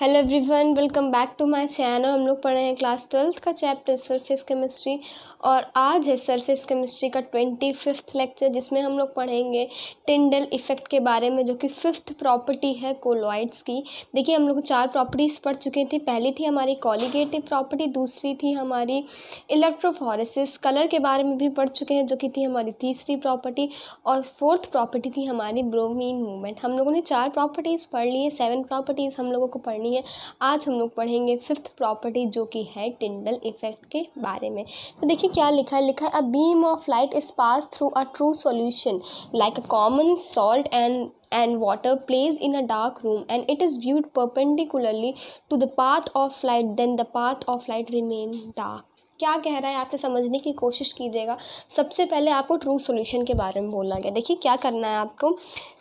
Hello everyone welcome back to my channel हम लोग पढ़ रहे हैं क्लास ट्वेल्थ का चैप्टर सरफेस केमिस्ट्री और आज है सरफेस केमिस्ट्री का ट्वेंटी फिफ्थ लेक्चर जिसमें हम लोग पढ़ेंगे टिंडल इफेक्ट के बारे में जो कि फिफ्थ प्रॉपर्टी है कोलोइड्स की देखिए हम लोग चार प्रॉपर्टीज़ पढ़ चुके थे पहली थी हमारी कॉलीगेटिव प्रॉपर्टी दूसरी थी हमारी इलेक्ट्रोफोरेसिस कलर के बारे में भी पढ़ चुके हैं जो कि थी हमारी तीसरी प्रॉपर्टी और फोर्थ प्रॉपर्टी थी हमारी ब्रोमीन मूवमेंट हम लोगों ने चार प्रॉपर्टीज़ पढ़ ली है सेवन प्रॉपर्टीज़ हम लोगों को पढ़ करनी है आज हम लोग पढ़ेंगे फिफ्थ प्रॉपर्टी जो कि है टिंडल इफेक्ट के बारे में तो देखिए क्या लिखा है लिखा है a beam of light is pass through a true solution like a common salt and and water plays in a dark room and it is viewed perpendicularly to the path of light then the path of light remain dark क्या कह रहा है आपसे समझने की कोशिश कीजिएगा सबसे पहले आपको ट्रू सॉल्यूशन के बारे में बोला गया देखिए क्या करना है आपको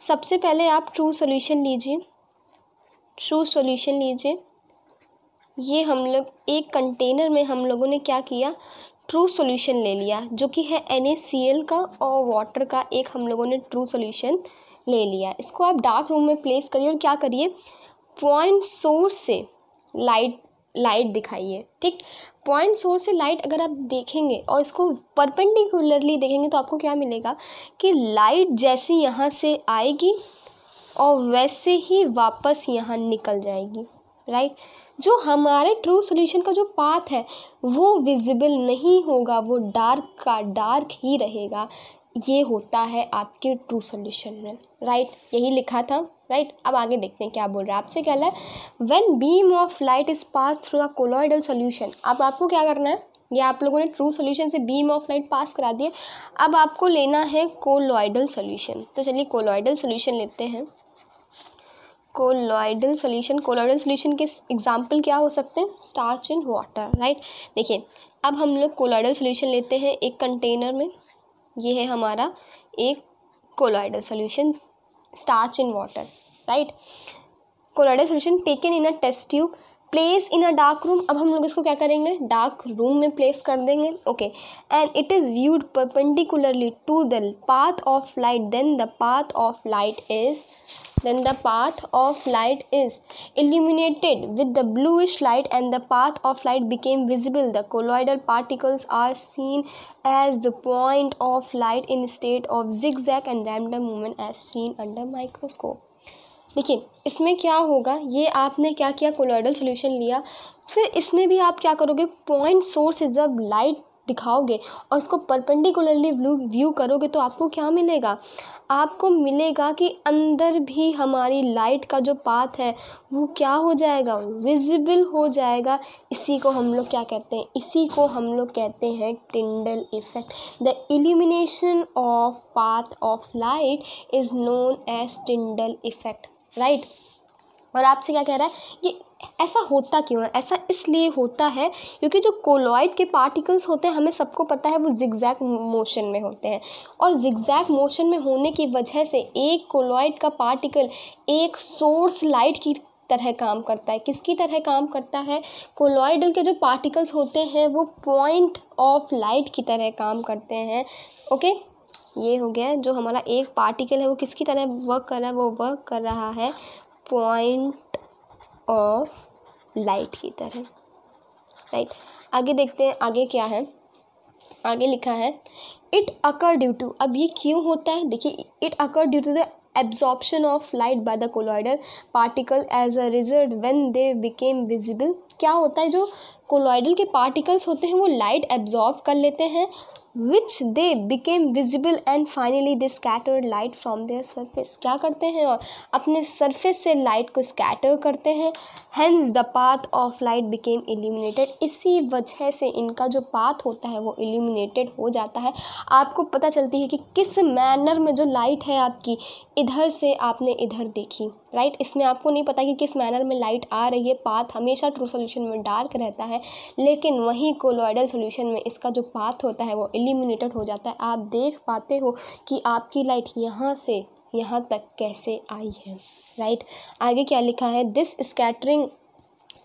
सबसे पहले आप ट्रू सॉल्यूशन लीजिए ट्रू सॉल्यूशन लीजिए ये हम लोग एक कंटेनर में हम लोगों ने क्या किया ट्रू सॉल्यूशन ले लिया जो कि है एन का और वाटर का एक हम लोगों ने ट्रू सॉल्यूशन ले लिया इसको आप डार्क रूम में प्लेस करिए और क्या करिए पॉइंट सोर्स से लाइट लाइट दिखाइए ठीक पॉइंट सोर्स से लाइट अगर आप देखेंगे और इसको परपेंडिकुलरली देखेंगे तो आपको क्या मिलेगा कि लाइट जैसी यहाँ से आएगी और वैसे ही वापस यहाँ निकल जाएगी राइट जो हमारे ट्रू सॉल्यूशन का जो पाथ है वो विजिबल नहीं होगा वो डार्क का डार्क ही रहेगा ये होता है आपके ट्रू सॉल्यूशन में राइट यही लिखा था राइट right? अब आगे देखते हैं क्या बोल रहा है आपसे क्या है when beam of light is pass through a colloidal solution अब आपको क्या करना है या आप लोगों ने ट्रू सोल्यूशन से बीम ऑफ लाइट पास करा दिए अब आपको लेना है कोलोइडल सोल्यूशन तो चलिए कोलोइडल सोल्यूशन लेते हैं कोलॉइडल सोल्यूशन कोलॉइडल सोल्यूशन के एग्जाम्पल क्या हो सकते हैं स्टार्च इन वाटर राइट देखिए अब हम लोग कोलॉइडल सोल्यूशन लेते हैं एक कंटेनर में ये है हमारा एक colloidal solution starch in water right colloidal solution taken in a test tube place in a dark room अब हम लोग इसको क्या करेंगे डार्क रूम में प्लेस कर देंगे okay and it is viewed perpendicularly to the path of light then the path of light is then the path of light is illuminated with the bluish light and the path of light became visible the colloidal particles are seen as the point of light in state of zig zag and random movement as seen under microscope देखिए इसमें क्या होगा ये आपने क्या किया colloidal solution लिया फिर इसमें भी आप क्या करोगे पॉइंट सोर्स से जब लाइट दिखाओगे और इसको परपेंडिकुलरली व्यू व्यू करोगे तो आपको क्या मिलेगा आपको मिलेगा कि अंदर भी हमारी लाइट का जो पाथ है वो क्या हो जाएगा विजिबल हो जाएगा इसी को हम लोग क्या कहते हैं इसी को हम लोग कहते हैं Tyndall effect the illumination of path of light is known as Tyndall effect right और आपसे क्या कह रहा है ये ऐसा होता क्यों है ऐसा इसलिए होता है क्योंकि जो कोलॉइड के पार्टिकल्स होते हैं हमें सबको पता है वो जिगजैग मोशन में होते हैं और जिगजैग मोशन में होने की वजह से एक कोलॉइड का पार्टिकल एक सोर्स लाइट की तरह काम करता है किसकी तरह काम करता है कोलॉइडल के जो पार्टिकल्स होते हैं वो पॉइंट ऑफ लाइट की तरह काम करते हैं ओके okay? ये हो गया जो हमारा एक पार्टिकल है वो किसकी तरह वर्क कर रहा है वो वर्क कर रहा है पॉइंट ऑफ लाइट की तरह राइट आगे देखते हैं आगे क्या है आगे लिखा है इट अकर ड्यू टू अब ये क्यों होता है देखिए it occur due to the absorption of light by the colloidal particle as a result when they became visible क्या होता है जो कोलॉइडल के पार्टिकल्स होते हैं वो लाइट एब्जॉर्ब कर लेते हैं which they became visible and finally they scatter light from their surface क्या करते हैं और अपने सरफेस से लाइट को स्कैटर करते हैं hence the path of light became illuminated इसी वजह से इनका जो पाथ होता है वो एल्यूमिनेटेड हो जाता है आपको पता चलती है कि किस मैनर में जो लाइट है आपकी इधर से आपने इधर देखी राइट right? इसमें आपको नहीं पता कि किस मैनर में लाइट आ रही है पाथ हमेशा ट्रू सोल्यूशन में डार्क रहता है लेकिन वहीं कोलोइडल सोल्यूशन में इसका जो पाथ होता है वो एलिमिनेटेड हो जाता है आप देख पाते हो कि आपकी लाइट यहाँ से यहाँ तक कैसे आई है राइट right? आगे क्या लिखा है this scattering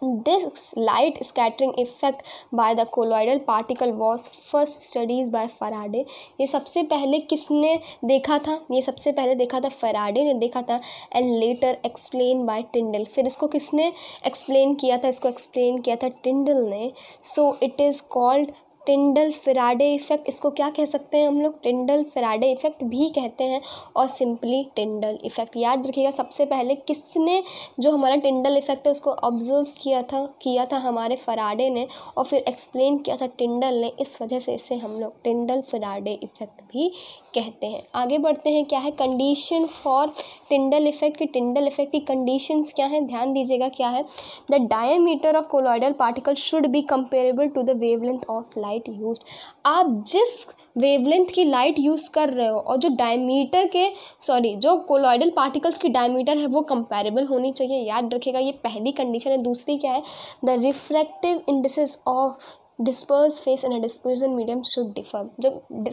This light scattering effect by the colloidal particle was first studies by Faraday. ये सबसे पहले किसने देखा था ये सबसे पहले देखा था फराडे ने देखा था and later explain by Tyndall फिर इसको किसने एक्सप्लेन किया था इसको एक्सप्लेन किया था टिंडल ने so it is called Tyndall Faraday effect इसको क्या कह सकते हैं हम लोग टिंडल फ़िराडे इफ़ेक्ट भी कहते हैं और सिंपली टिंडल इफ़ेक्ट याद रखिएगा सबसे पहले किसने जो हमारा टिंडल इफ़ेक्ट है उसको ऑब्जर्व किया था किया था हमारे फ़राडे ने और फिर एक्सप्लेन किया था टिंडल ने इस वजह से इसे हम लोग टिंडल फ़िराडे इफ़ेक्ट भी कहते हैं आगे बढ़ते हैं क्या है कंडीशन फॉर टिंडल इफ़ेक्ट की टिंडल इफ़ेक्ट की कंडीशन क्या है ध्यान दीजिएगा क्या है the diameter of colloidal particle should be comparable to the wavelength of light light use आप जिस वेवलेंथ की लाइट यूज़ कर रहे हो और जो डायमीटर के सॉरी जो कोलॉइडल पार्टिकल्स की डायमीटर है वो कंपेरेबल होनी चाहिए याद रखेगा ये पहली कंडीशन है दूसरी क्या है the refractive indices of disperse phase and dispersion medium should differ जब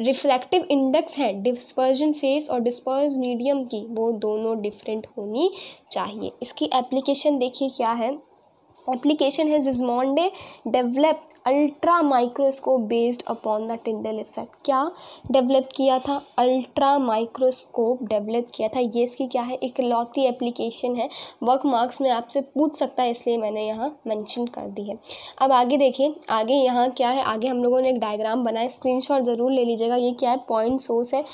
रिफ्लेक्टिव इंडेक्स है डिस्पर्जन फेस और डिस्पर्ज मीडियम की वो दोनों डिफरेंट होनी चाहिए इसकी एप्लीकेशन देखिए क्या है एप्लीकेशन है Rismonde develop ultra microscope based upon the Tyndall effect क्या डेवलप किया था अल्ट्रा माइक्रोस्कोप डेवलप किया था ये इसकी क्या है इकलौती एप्लीकेशन है वर्क मार्क्स में आपसे पूछ सकता है इसलिए मैंने यहाँ मेंशन कर दी है अब आगे देखिए आगे यहाँ क्या है आगे हम लोगों ने एक डायग्राम बनाया स्क्रीन ज़रूर ले लीजिएगा ये क्या है पॉइंट सोर्स है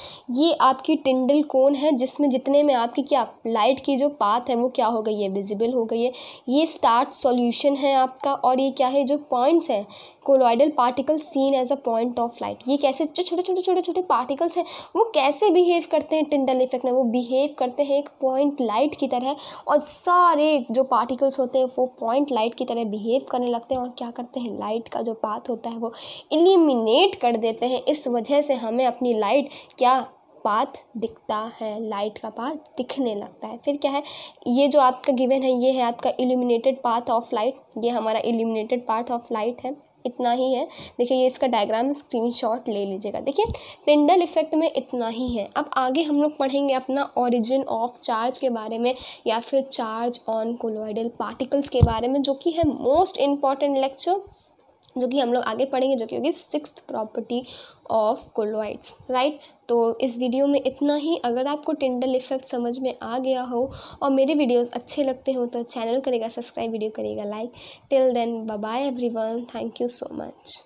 ये आपकी टिंडल कोन है जिसमें जितने में आपकी क्या लाइट की जो पाथ है वो क्या हो गई है विजिबल हो गई है ये स्टार्ट सोल्यू सॉल्यूशन है आपका और ये क्या है जो पॉइंट्स हैं colloidal particle seen as a point of light ये कैसे जो छोटे छोटे छोटे छोटे पार्टिकल्स हैं वो कैसे बिहेव करते हैं टिंडल इफेक्ट में वो बिहेव करते हैं एक पॉइंट लाइट की तरह और सारे जो पार्टिकल्स होते हैं वो पॉइंट लाइट की तरह बिहेव करने लगते हैं और क्या करते हैं लाइट का जो पाथ होता है वो इलिमिनेट कर देते हैं इस वजह से हमें अपनी लाइट क्या पाथ दिखता है लाइट का पाथ दिखने लगता है फिर क्या है ये जो आपका गिवन है ये है आपका इल्यूमिनेटेड पाथ ऑफ लाइट ये हमारा इल्यूमिनेटेड पाथ ऑफ लाइट है इतना ही है देखिए ये इसका डायग्राम स्क्रीनशॉट ले लीजिएगा देखिए टिंडल इफेक्ट में इतना ही है अब आगे हम लोग पढ़ेंगे अपना ओरिजिन ऑफ चार्ज के बारे में या फिर चार्ज ऑन कोलोइडल पार्टिकल्स के बारे में जो कि है मोस्ट इम्पॉर्टेंट लेक्चर जो कि हम लोग आगे पढ़ेंगे जो कि होगी six property of colloids right तो इस वीडियो में इतना ही अगर आपको टिंडल इफेक्ट समझ में आ गया हो और मेरे वीडियोस अच्छे लगते हो तो चैनल करेगा सब्सक्राइब वीडियो करेगा like till then bye everyone thank you so much